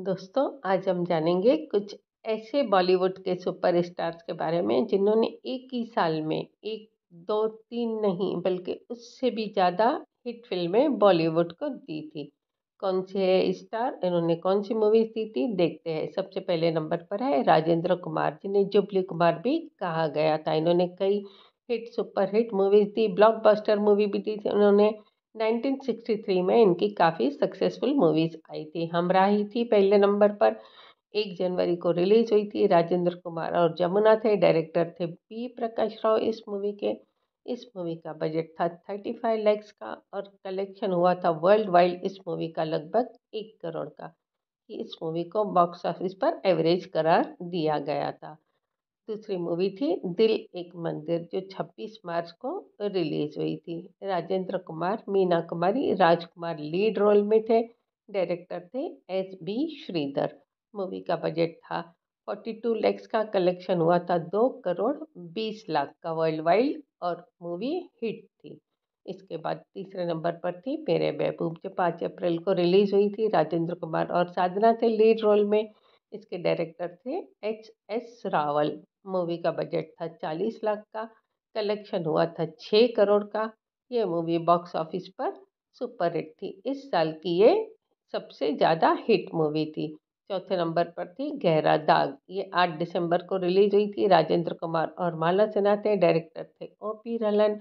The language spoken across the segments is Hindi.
दोस्तों आज हम जानेंगे कुछ ऐसे बॉलीवुड के सुपरस्टार्स के बारे में जिन्होंने एक ही साल में एक दो तीन नहीं बल्कि उससे भी ज़्यादा हिट फिल्में बॉलीवुड को दी थी कौन से स्टार इन्होंने कौन सी मूवीज़ दी थी देखते हैं सबसे पहले नंबर पर है राजेंद्र कुमार जिन्हें जुबली कुमार भी कहा गया था इन्होंने कई हिट सुपर हिट मूवीज़ दी ब्लॉकबस्टर मूवी भी दी थी उन्होंने 1963 में इनकी काफ़ी सक्सेसफुल मूवीज़ आई थी हमराही थी पहले नंबर पर एक जनवरी को रिलीज़ हुई थी राजेंद्र कुमार और जमुना थे डायरेक्टर थे पी प्रकाश राव इस मूवी के इस मूवी का बजट था थर्टी फाइव लैक्स का और कलेक्शन हुआ था वर्ल्ड वाइड इस मूवी का लगभग एक करोड़ का इस मूवी को बॉक्स ऑफिस पर एवरेज करार दिया गया था दूसरी मूवी थी दिल एक मंदिर जो छब्बीस मार्च को रिलीज़ हुई थी राजेंद्र कुमार मीना कुमारी राजकुमार लीड रोल में थे डायरेक्टर थे एस बी श्रीधर मूवी का बजट था फोर्टी टू लैक्स का कलेक्शन हुआ था दो करोड़ बीस लाख का वर्ल्ड वाइड और मूवी हिट थी इसके बाद तीसरे नंबर पर थी मेरे महबूब जो पाँच अप्रैल को रिलीज़ हुई थी राजेंद्र कुमार और साधना थे लीड रोल में इसके डायरेक्टर थे एच एस रावल मूवी का बजट था चालीस लाख का कलेक्शन हुआ था छः करोड़ का ये मूवी बॉक्स ऑफिस पर सुपर हिट थी इस साल की ये सबसे ज़्यादा हिट मूवी थी चौथे नंबर पर थी गहरा दाग ये आठ दिसंबर को रिलीज हुई थी राजेंद्र कुमार और माला सिन्हा थे डायरेक्टर थे ओ पी रलन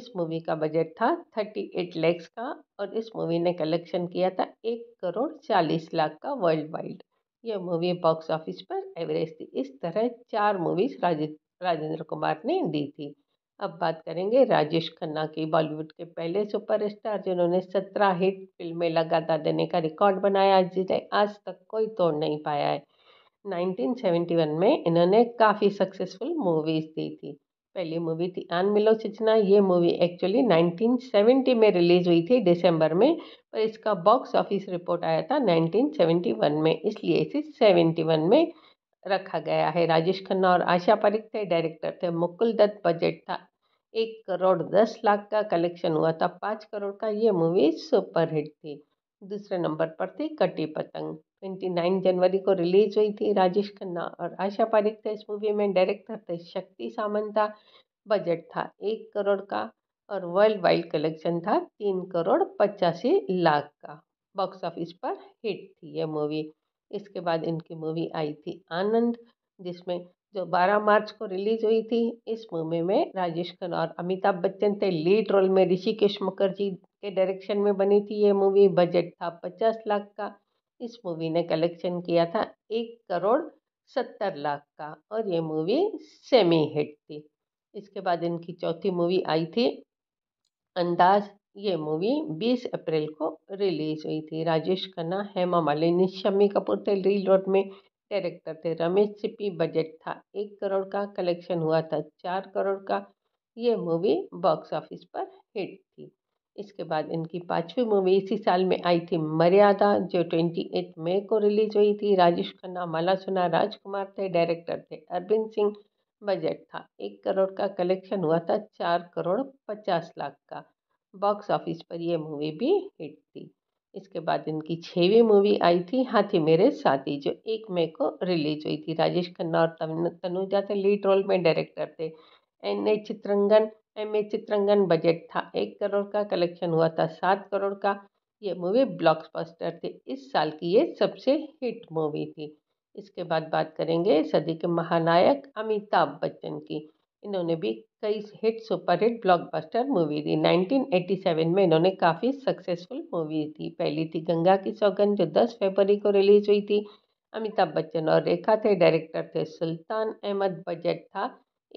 इस मूवी का बजट था थर्टी एट लैक्स का और इस मूवी ने कलेक्शन किया था एक करोड़ चालीस लाख का वर्ल्ड वाइड यह मूवी बॉक्स ऑफिस पर एवरेज थी इस तरह चार मूवीज़ राजेंद्र कुमार ने दी थी अब बात करेंगे राजेश खन्ना की बॉलीवुड के पहले सुपरस्टार जिन्होंने सत्रह हिट फिल्में लगातार देने का रिकॉर्ड बनाया जिन्हें आज तक कोई तोड़ नहीं पाया है 1971 में इन्होंने काफ़ी सक्सेसफुल मूवीज़ दी थी पहली मूवी थी आन मिलो चिचना ये मूवी एक्चुअली 1970 में रिलीज़ हुई थी दिसंबर में पर इसका बॉक्स ऑफिस रिपोर्ट आया था 1971 में इसलिए इसे 71 में रखा गया है राजेश खन्ना और आशा परिक थे डायरेक्टर थे मुकुल दत्त बजट था एक करोड़ दस लाख का कलेक्शन हुआ था पाँच करोड़ का ये मूवी सुपरहिट थी दूसरे नंबर पर थी कटी पतंग ट्वेंटी नाइन जनवरी को रिलीज़ हुई थी राजेश खन्ना और आशा पारिक थे इस मूवी में डायरेक्टर थे शक्ति सामंता बजट था एक करोड़ का और वर्ल्ड वाइड कलेक्शन था तीन करोड़ पचासी लाख का बॉक्स ऑफिस पर हिट थी यह मूवी इसके बाद इनकी मूवी आई थी आनंद जिसमें जो 12 मार्च को रिलीज हुई थी इस मूवी में राजेश खन्ना और अमिताभ बच्चन थे लीड रोल में ऋषिकेश मुखर्जी के डायरेक्शन में बनी थी ये मूवी बजट था पचास लाख का इस मूवी ने कलेक्शन किया था एक करोड़ सत्तर लाख का और ये मूवी सेमी हिट थी इसके बाद इनकी चौथी मूवी आई थी अंदाज ये मूवी 20 अप्रैल को रिलीज़ हुई थी राजेश खन्ना हेमा मालिनी शम्मी कपूर थे रील रोड में डायरेक्टर थे रमेश सिप्पी बजट था एक करोड़ का कलेक्शन हुआ था चार करोड़ का ये मूवी बॉक्स ऑफिस पर हिट थी इसके बाद इनकी पांचवी मूवी इसी साल में आई थी मर्यादा जो ट्वेंटी एट मई को रिलीज़ हुई थी राजेश खन्ना माला सुना राजकुमार थे डायरेक्टर थे अरविंद सिंह बजट था एक करोड़ का कलेक्शन हुआ था चार करोड़ पचास लाख का बॉक्स ऑफिस पर यह मूवी भी हिट थी इसके बाद इनकी छवीं मूवी आई थी हाथी मेरे साथी जो एक मई को रिलीज हुई थी राजेश खन्ना और तनुजा थे लीड रोल में डायरेक्टर थे N A Chitrangan A Chitrangan budget था एक करोड़ का कलेक्शन हुआ था सात करोड़ का ये मूवी ब्लॉकबस्टर थी इस साल की ये सबसे हिट मूवी थी इसके बाद बात करेंगे सदी के महानायक अमिताभ बच्चन की इन्होंने भी कई हिट सुपरहिट ब्लॉकबस्टर मूवी दी 1987 में इन्होंने काफ़ी सक्सेसफुल मूवी थी पहली थी गंगा की सौगन जो 10 फरवरी को रिलीज हुई थी अमिताभ बच्चन और रेखा थे डायरेक्टर थे सुल्तान अहमद बजट था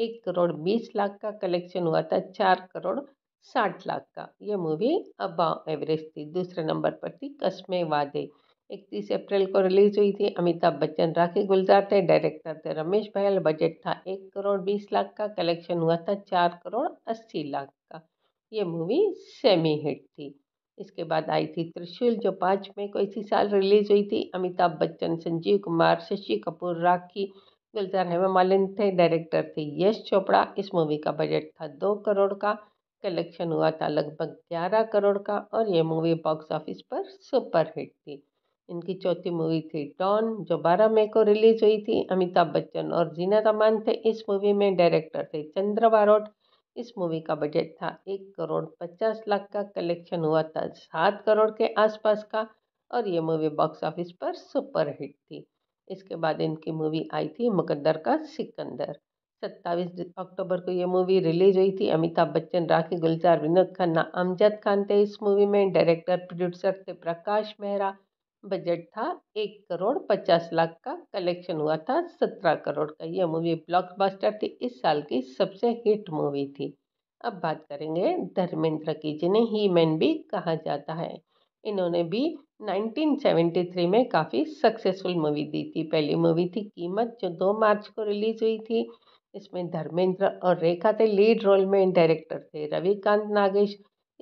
एक करोड़ बीस लाख का कलेक्शन हुआ था चार करोड़ साठ लाख का ये मूवी अबाव एवरेज थी दूसरे नंबर पर थी कस्मे वादे इकतीस अप्रैल को रिलीज़ हुई थी अमिताभ बच्चन राखी गुलजार थे डायरेक्टर थे रमेश भैयल बजट था एक करोड़ बीस लाख का कलेक्शन हुआ था चार करोड़ अस्सी लाख का ये मूवी सेमी हिट थी इसके बाद आई थी त्रिशूल जो पाँच मई को इसी साल रिलीज़ हुई थी अमिताभ बच्चन संजीव कुमार शशि कपूर राखी गुलजार में मालिन थे डायरेक्टर थे यश चोपड़ा इस मूवी का बजट था दो करोड़ का कलेक्शन हुआ था लगभग ग्यारह करोड़ का और ये मूवी बॉक्स ऑफिस पर सुपरहिट थी इनकी चौथी मूवी थी डॉन जो 12 मई को रिलीज हुई थी अमिताभ बच्चन और जीना रमान थे इस मूवी में डायरेक्टर थे चंद्र बारोट इस मूवी का बजट था एक करोड़ पचास लाख का कलेक्शन हुआ था सात करोड़ के आसपास का और ये मूवी बॉक्स ऑफिस पर सुपरहिट थी इसके बाद इनकी मूवी आई थी मुकद्दर का सिकंदर सत्ताईस अक्टूबर को ये मूवी रिलीज़ हुई थी अमिताभ बच्चन राखी गुलजार विनोद खन्ना अमजद खान थे इस मूवी में डायरेक्टर प्रोड्यूसर थे प्रकाश मेहरा बजट था एक करोड़ पचास लाख का कलेक्शन हुआ था सत्रह करोड़ का यह मूवी ब्लॉकबस्टर थी इस साल की सबसे हिट मूवी थी अब बात करेंगे धर्मेंद्र की जिन्हें ही मैन भी कहा जाता है इन्होंने भी 1973 में काफ़ी सक्सेसफुल मूवी दी थी पहली मूवी थी कीमत जो 2 मार्च को रिलीज़ हुई थी इसमें धर्मेंद्र और रेखा थे लीड रोल में डायरेक्टर थे रविकांत नागेश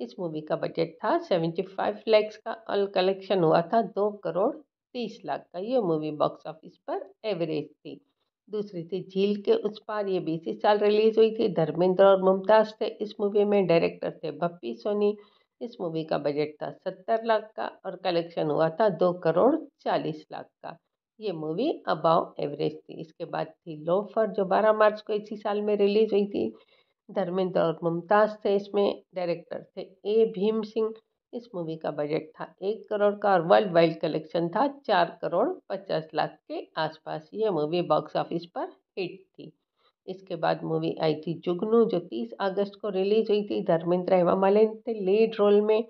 इस मूवी का बजट था 75 लैक्स का और कलेक्शन हुआ था दो करोड़ तीस लाख का ये मूवी बॉक्स ऑफिस पर एवरेज थी दूसरी थी झील के उस पार ये बीस साल रिलीज हुई थी धर्मेंद्र और मुमताज़ थे इस मूवी में डायरेक्टर थे बप्पी सोनी इस मूवी का बजट था सत्तर लाख का और कलेक्शन हुआ था दो करोड़ चालीस लाख का ये मूवी अबाव एवरेज थी इसके बाद थी लोफर जो बारह मार्च को इसी साल में रिलीज हुई थी धर्मेंद्र और मुमताज़ थे इसमें डायरेक्टर थे ए भीम सिंह इस मूवी का बजट था एक करोड़ का और वर्ल्ड वाइड कलेक्शन था चार करोड़ पचास लाख के आसपास ये मूवी बॉक्स ऑफिस पर हिट थी इसके बाद मूवी आई थी जुगनू जो तीस अगस्त को रिलीज़ हुई थी धर्मेंद्र हेमा मालिन थे लीड रोल में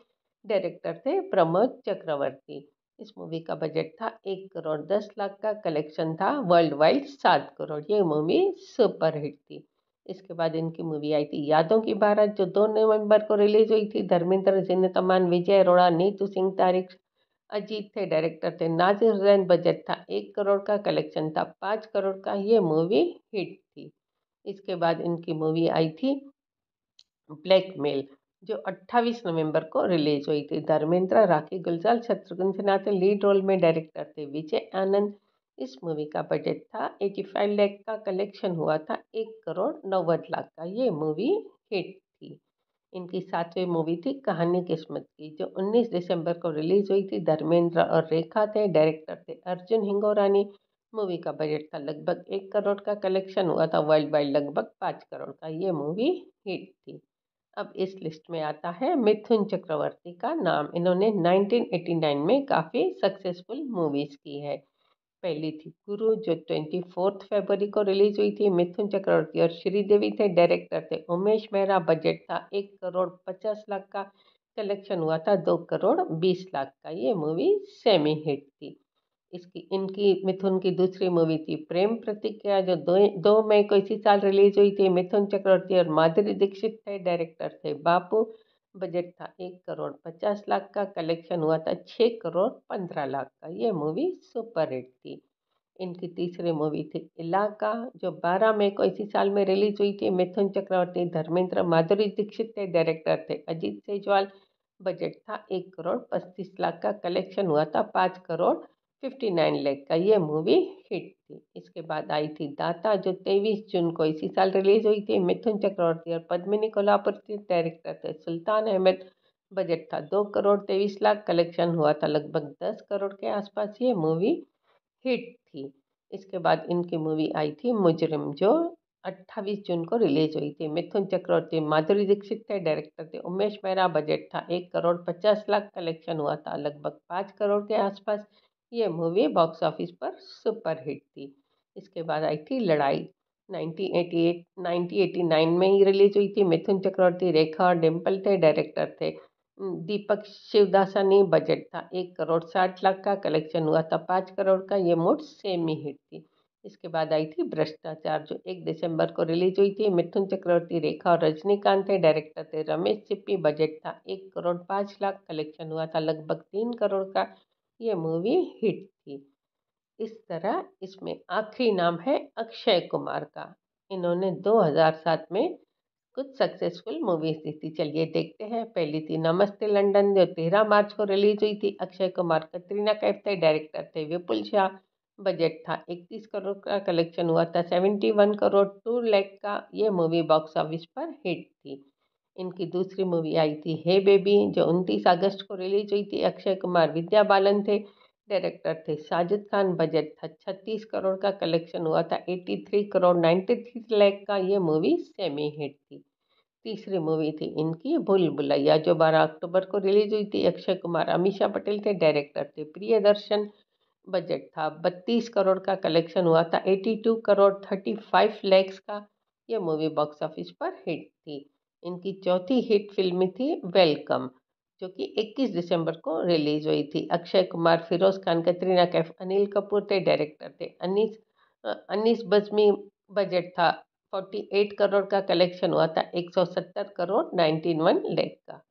डायरेक्टर थे प्रमोद चक्रवर्ती इस मूवी का बजट था एक करोड़ दस लाख का कलेक्शन था वर्ल्ड वाइड सात करोड़ ये मूवी सुपरहिट थी इसके बाद इनकी मूवी आई थी यादों की भारत जो दो नवंबर को रिलीज हुई थी धर्मेंद्र सिंह तमान विजय अरोड़ा नीतू सिंह तारिक अजीत थे डायरेक्टर थे नाजिर हुसैन बजट था एक करोड़ का कलेक्शन था पाँच करोड़ का ये मूवी हिट थी इसके बाद इनकी मूवी आई थी ब्लैकमेल जो 28 नवंबर को रिलीज हुई थी धर्मेंद्र राखी गुलजाल शत्रुघ्न सिन्हा थे लीड रोल में डायरेक्टर थे विजय आनंद इस मूवी का बजट था 85 लाख का कलेक्शन हुआ था एक करोड़ नौ लाख का ये मूवी हिट थी इनकी सातवीं मूवी थी कहानी किस्मत की जो 19 दिसंबर को रिलीज हुई थी धर्मेंद्र और रेखा थे डायरेक्टर थे अर्जुन हिंगोरानी मूवी का बजट था लगभग एक करोड़ का कलेक्शन हुआ था वर्ल्ड वाइड लगभग पाँच करोड़ का ये मूवी हिट थी अब इस लिस्ट में आता है मिथुन चक्रवर्ती का नाम इन्होंने 1989 में काफ़ी सक्सेसफुल मूवीज़ की है पहली थी गुरु जो ट्वेंटी फोर्थ फरवरी को रिलीज़ हुई थी मिथुन चक्रवर्ती और श्रीदेवी थे डायरेक्टर थे उमेश मेहरा बजट था एक करोड़ पचास लाख का कलेक्शन हुआ था दो करोड़ बीस लाख का ये मूवी सेमी हिट थी इसकी इनकी मिथुन की दूसरी मूवी थी प्रेम प्रतिक्रिया जो दो दो मई को इसी साल रिलीज हुई थी मिथुन चक्रवर्ती और माधुरी दीक्षित थे डायरेक्टर थे बापू बजट था एक करोड़ पचास लाख का कलेक्शन हुआ था छः करोड़ पंद्रह लाख का ये मूवी सुपर हिट थी इनकी तीसरी मूवी थी इलाका जो बारह मई को इसी साल में रिलीज हुई थी मिथुन चक्रवर्ती धर्मेंद्र माधुरी दीक्षित थे डायरेक्टर थे अजीत सेजवाल बजट था एक करोड़ पच्चीस लाख का कलेक्शन हुआ था पाँच करोड़ फिफ्टी नाइन का ये मूवी हिट थी इसके बाद आई थी दाता जो तेईस जून को इसी साल रिलीज़ हुई थी मिथुन चक्रवर्ती और पद्मिनी कोल्हापुर थी डायरेक्टर थे सुल्तान अहमद बजट था दो करोड़ तेईस लाख कलेक्शन हुआ था लगभग दस करोड़ के आसपास ये मूवी हिट थी इसके बाद इनकी मूवी आई थी मुजरिम जो 28 जून को रिलीज हुई थी मिथुन चक्रवर्ती माधुरी दीक्षित थे डायरेक्टर थे उमेश मेहरा बजट था एक करोड़ पचास लाख कलेक्शन हुआ था लगभग पाँच करोड़ के आसपास ये मूवी बॉक्स ऑफिस पर सुपरहिट थी इसके बाद आई थी लड़ाई 1988 1989 में ही रिलीज हुई थी मिथुन चक्रवर्ती रेखा और डिम्पल थे डायरेक्टर थे दीपक शिवदासानी बजट था एक करोड़ साठ लाख का कलेक्शन हुआ था पाँच करोड़ का ये मूड सेमी हिट थी इसके बाद आई थी भ्रष्टाचार जो एक दिसंबर को रिलीज हुई थी मिथुन चक्रवर्ती रेखा और रजनीकांत थे डायरेक्टर थे रमेश सिप्पी बजट था एक करोड़ पाँच लाख कलेक्शन हुआ था लगभग तीन करोड़ का ये मूवी हिट थी इस तरह इसमें आखिरी नाम है अक्षय कुमार का इन्होंने दो हज़ार सात में कुछ सक्सेसफुल मूवीज़ दी थी चलिए देखते हैं पहली थी नमस्ते लंदन जो तेरह मार्च को रिलीज हुई थी अक्षय कुमार कतरीना कैफ थे डायरेक्टर थे विपुल शाह बजट था 31 करोड़ का कलेक्शन हुआ था seventy one crore two lakh का ये मूवी बॉक्स ऑफिस पर हिट थी इनकी दूसरी मूवी आई थी हे बेबी जो उनतीस अगस्त को रिलीज हुई थी अक्षय कुमार विद्या बालन थे डायरेक्टर थे साजिद खान बजट था छत्तीस करोड़ का कलेक्शन हुआ था eighty three crore ninety three lakh का ये मूवी सेमी हिट थी तीसरी मूवी थी इनकी भूल भुलैया जो बारह अक्टूबर को रिलीज हुई थी अक्षय कुमार अमीशा पटेल थे डायरेक्टर थे प्रिय दर्शन बजट था बत्तीस करोड़ का कलेक्शन हुआ था eighty two crore thirty five का ये मूवी बॉक्स ऑफिस पर हिट थी इनकी चौथी हिट फिल्म थी वेलकम जो कि 21 दिसंबर को रिलीज़ हुई थी अक्षय कुमार फिरोज़ खान कतरीना कैफ अनिल कपूर थे डायरेक्टर थे अनीस अनीस बजमी बजट था 48 करोड़ का कलेक्शन हुआ था 170 करोड़ 91 लेख का